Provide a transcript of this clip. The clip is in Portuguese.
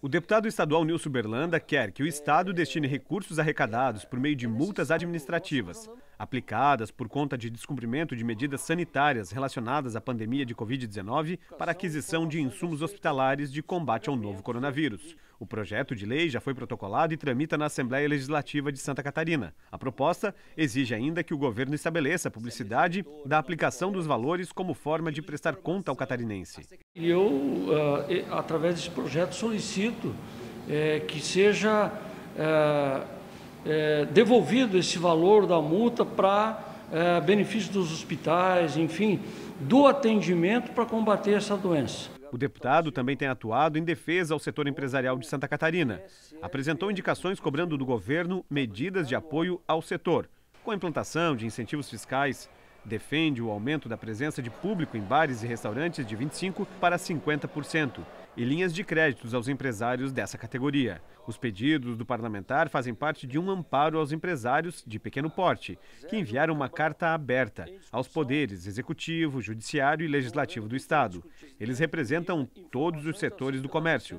O deputado estadual Nilson Berlanda quer que o Estado destine recursos arrecadados por meio de multas administrativas aplicadas por conta de descumprimento de medidas sanitárias relacionadas à pandemia de Covid-19 para aquisição de insumos hospitalares de combate ao novo coronavírus. O projeto de lei já foi protocolado e tramita na Assembleia Legislativa de Santa Catarina. A proposta exige ainda que o governo estabeleça a publicidade da aplicação dos valores como forma de prestar conta ao catarinense. E eu, eh, através desse projeto, solicito eh, que seja eh, é, devolvido esse valor da multa para é, benefício dos hospitais, enfim, do atendimento para combater essa doença. O deputado também tem atuado em defesa ao setor empresarial de Santa Catarina. Apresentou indicações cobrando do governo medidas de apoio ao setor, com a implantação de incentivos fiscais. Defende o aumento da presença de público em bares e restaurantes de 25% para 50% e linhas de créditos aos empresários dessa categoria. Os pedidos do parlamentar fazem parte de um amparo aos empresários de pequeno porte, que enviaram uma carta aberta aos poderes executivo, judiciário e legislativo do Estado. Eles representam todos os setores do comércio.